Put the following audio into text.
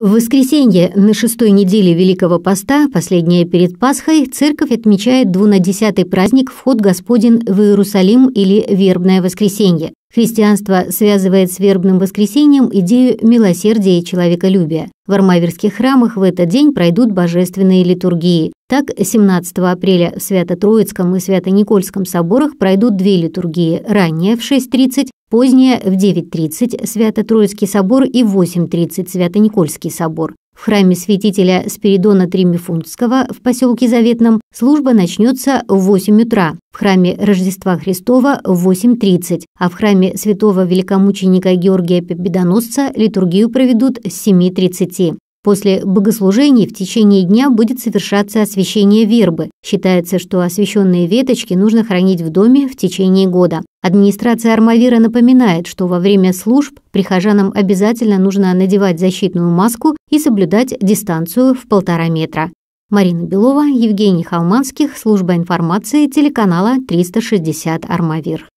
В воскресенье на шестой неделе Великого Поста, последняя перед Пасхой, церковь отмечает двунадесятый праздник «Вход Господен в Иерусалим» или «Вербное воскресенье». Христианство связывает с вербным воскресением идею милосердия и человеколюбия. В армавирских храмах в этот день пройдут божественные литургии. Так, 17 апреля в Свято-Троицком и Свято-Никольском соборах пройдут две литургии, ранняя в 6.30, поздняя в 9.30 Свято-Троицкий собор и в 8.30 Свято-Никольский собор. В храме святителя Спиридона Тримифунтского в поселке Заветном служба начнется в 8 утра, в храме Рождества Христова в 8.30, а в храме святого великомученика Георгия Победоносца литургию проведут с 7.30. После богослужений в течение дня будет совершаться освящение вербы. Считается, что освященные веточки нужно хранить в доме в течение года. Администрация Армавира напоминает, что во время служб прихожанам обязательно нужно надевать защитную маску и соблюдать дистанцию в полтора метра. Марина Белова, Евгений Холманских, служба информации телеканала 360 Армавир.